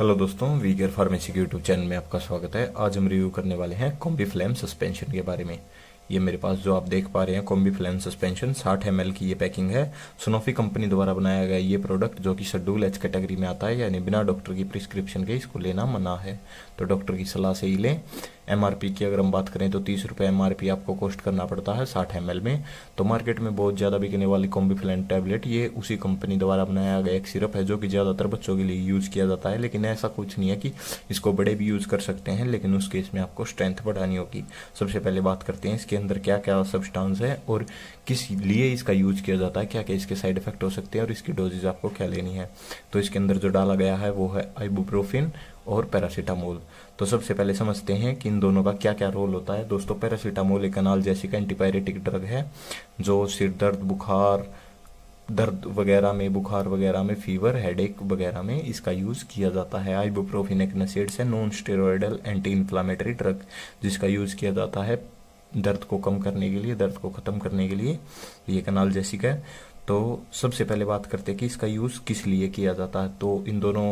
hello दोस्तों वीगर pharmacy के यूट्यूब चैनल में आपका स्वागत है आज हम रिव्यू करने वाले हैं कॉम्बी फ्लेम सस्पेंशन के बारे में ये मेरे पास जो आप देख पा रहे हैं कॉम्बी फ्लेम सस्पेंशन 60 एम की ये पैकिंग है सोनोफी कंपनी द्वारा बनाया गया ये प्रोडक्ट जो कि शेड्यूल एच कैटेगरी में आता है यानी बिना डॉक्टर की प्रिस्क्रिप्शन के इसको लेना मना है तो डॉक्टर की सलाह से ही लें एमआरपी की अगर हम बात करें तो तीस रुपये एम आपको कॉस्ट करना पड़ता है साठ एम में तो मार्केट में बहुत ज़्यादा बिकने वाली कॉम्बीफ्लैन टैबलेट ये उसी कंपनी द्वारा बनाया गया एक सिरप है जो कि ज़्यादातर बच्चों के लिए यूज़ किया जाता है लेकिन ऐसा कुछ नहीं है कि इसको बड़े भी यूज़ कर सकते हैं लेकिन उस केस में आपको स्ट्रेंथ बढ़ानी होगी सबसे पहले बात करते हैं इसके अंदर क्या क्या सबस्टांस है और किस लिए इसका यूज़ किया जाता है क्या क्या इसके साइड इफेक्ट हो सकते हैं और इसकी डोजेज आपको क्या लेनी है तो इसके अंदर जो डाला गया है वो है आइबुप्रोफिन और पैरासीटामोल तो सबसे पहले समझते हैं कि इन दोनों का क्या क्या रोल होता है दोस्तों पैरासीटामोल एक अनाल जैसी का एंटीपायरेटिक ड्रग है जो सिर दर्द बुखार दर्द वगैरह में बुखार वगैरह में फीवर हेडेक वगैरह में इसका यूज़ किया जाता है आइबोप्रोफिन एक्नासिड्स है non steroidal anti inflammatory drug जिसका यूज़ किया जाता है दर्द को कम करने के लिए दर्द को ख़त्म करने के लिए ये कनाल जैसी का तो सबसे पहले बात करते हैं कि इसका यूज़ किस लिए किया जाता है तो इन दोनों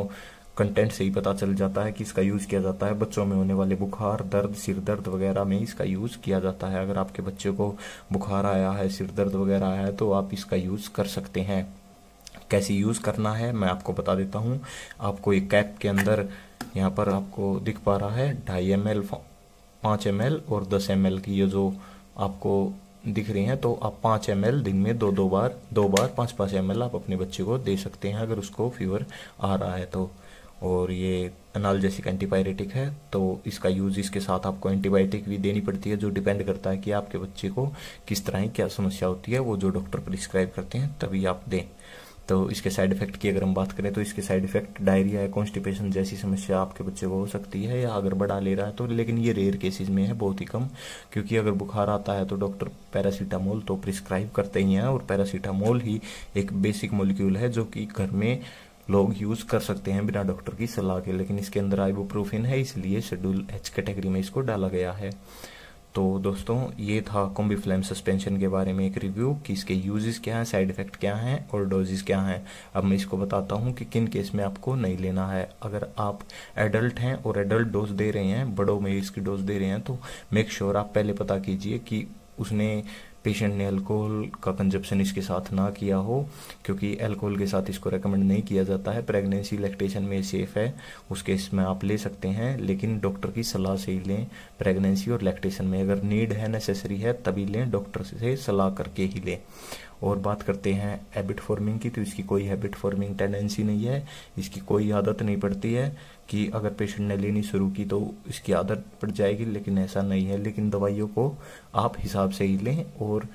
कंटेंट से ही पता चल जाता है कि इसका यूज़ किया जाता है बच्चों में होने वाले बुखार दर्द सिर दर्द वगैरह में इसका यूज़ किया जाता है अगर आपके बच्चे को बुखार आया है सिर दर्द वगैरह आया है तो आप इसका यूज़ कर सकते हैं कैसे यूज़ करना है मैं आपको बता देता हूँ आपको एक कैप के अंदर यहाँ पर आपको दिख पा रहा है ढाई एम एल पाँच एम एल और दस एम एल की ये जो आपको दिख रही हैं तो आप पाँच एम दिन में दो दो बार दो बार पाँच पाँच एम आप अपने बच्चे को दे सकते हैं अगर उसको फीवर आ रहा है तो और ये जैसी एंटीबायोटिक है तो इसका यूज़ इसके साथ आपको एंटीबायोटिक भी देनी पड़ती है जो डिपेंड करता है कि आपके बच्चे को किस तरह की क्या समस्या होती है वो जो डॉक्टर प्रिस्क्राइब करते हैं तभी आप दें तो इसके साइड इफेक्ट की अगर हम बात करें तो इसके साइड इफेक्ट डायरिया या कॉन्स्टिपेशन जैसी समस्या आपके बच्चे को हो सकती है या अगर बड़ा ले रहा है तो लेकिन ये रेयर केसेस में है बहुत ही कम क्योंकि अगर बुखार आता है तो डॉक्टर पैरासीटामोल तो प्रिस्क्राइब करते ही हैं और पैरासीटामोल ही एक बेसिक मोलिक्यूल है जो कि घर में लोग यूज कर सकते हैं बिना डॉक्टर की सलाह के लेकिन इसके अंदर आइबोप्रोफिन है इसलिए शेड्यूल एच कैटेगरी में इसको डाला गया है तो दोस्तों ये था कॉम्बी फ्लैम सस्पेंशन के बारे में एक रिव्यू कि इसके यूजेस क्या हैं साइड इफेक्ट क्या हैं और डोजेस क्या हैं अब मैं इसको बताता हूँ कि किन केस में आपको नहीं लेना है अगर आप एडल्ट हैं और एडल्ट डोज दे रहे हैं बड़ों में इसकी डोज दे रहे हैं तो मेक श्योर sure आप पहले पता कीजिए कि उसने पेशेंट ने अल्कोहल का कंजप्शन इसके साथ ना किया हो क्योंकि अल्कोहल के साथ इसको रेकमेंड नहीं किया जाता है प्रेगनेंसी लैक्टेशन में सेफ है उस केस में आप ले सकते हैं लेकिन डॉक्टर की सलाह से ही लें प्रेगनेंसी और लैक्टेशन में अगर नीड है नेसेसरी है तभी लें डॉक्टर से सलाह करके ही लें और बात करते हैं हैबिट फॉर्मिंग की तो इसकी कोई हैबिट फॉर्मिंग टेंडेंसी नहीं है इसकी कोई आदत नहीं पड़ती है कि अगर पेशेंट ने लेनी शुरू की तो इसकी आदत पड़ जाएगी लेकिन ऐसा नहीं है लेकिन दवाइयों को आप हिसाब से ही लें और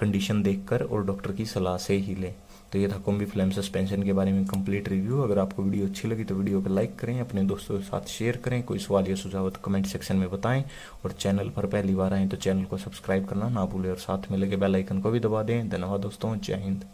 कंडीशन देखकर और डॉक्टर की सलाह से ही लें तो ये था कॉम्बी फ्लेम सस्पेंशन के बारे में कंप्लीट रिव्यू अगर आपको वीडियो अच्छी लगी तो वीडियो को लाइक करें अपने दोस्तों के साथ शेयर करें कोई सवाल या सुझाव तो कमेंट सेक्शन में बताएं और चैनल पर पहली बार आएँ तो चैनल को सब्सक्राइब करना ना भूलें और साथ में लगे बेलाइकन को भी दबा दें धन्यवाद दोस्तों जय हिंद